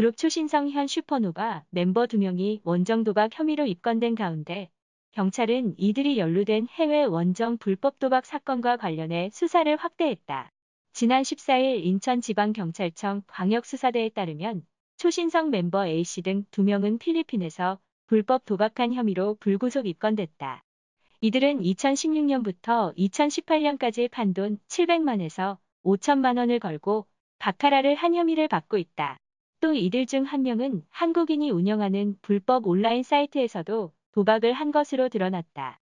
그룹 초신성현 슈퍼노바 멤버 2명이 원정 도박 혐의로 입건된 가운데 경찰은 이들이 연루된 해외 원정 불법 도박 사건과 관련해 수사를 확대했다. 지난 14일 인천지방경찰청 광역수사대에 따르면 초신성 멤버 A씨 등 2명은 필리핀에서 불법 도박한 혐의로 불구속 입건됐다. 이들은 2016년부터 2018년까지 판돈 700만에서 5천만 원을 걸고 바카라를 한 혐의를 받고 있다. 또 이들 중 한 명은 한국인이 운영하는 불법 온라인 사이트에서도 도박을 한 것으로 드러났다.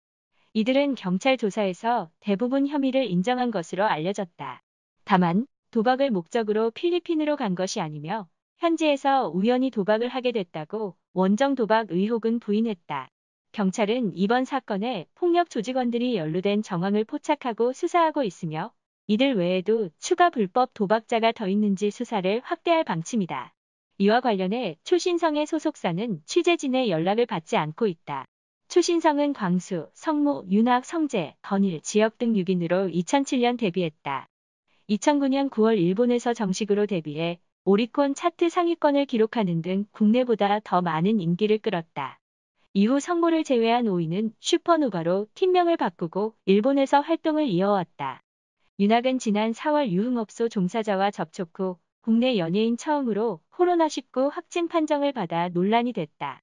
이들은 경찰 조사에서 대부분 혐의를 인정한 것으로 알려졌다. 다만 도박을 목적으로 필리핀으로 간 것이 아니며 현지에서 우연히 도박을 하게 됐다고 원정 도박 의혹은 부인했다. 경찰은 이번 사건에 폭력 조직원들이 연루된 정황을 포착하고 수사하고 있으며 이들 외에도 추가 불법 도박자가 더 있는지 수사를 확대할 방침이다. 이와 관련해 초신성의 소속사는 취재진의 연락을 받지 않고 있다. 초신성은 광수, 성모, 윤학, 성재, 건일, 지역 등 6인으로 2007년 데뷔했다. 2009년 9월 일본에서 정식으로 데뷔해 오리콘 차트 상위권을 기록하는 등 국내보다 더 많은 인기를 끌었다. 이후 성모를 제외한 5인은 슈퍼노바로 팀명을 바꾸고 일본에서 활동을 이어왔다. 윤학은 지난 4월 유흥업소 종사자와 접촉 후 국내 연예인 처음으로 코로나19 확진 판정을 받아 논란이 됐다.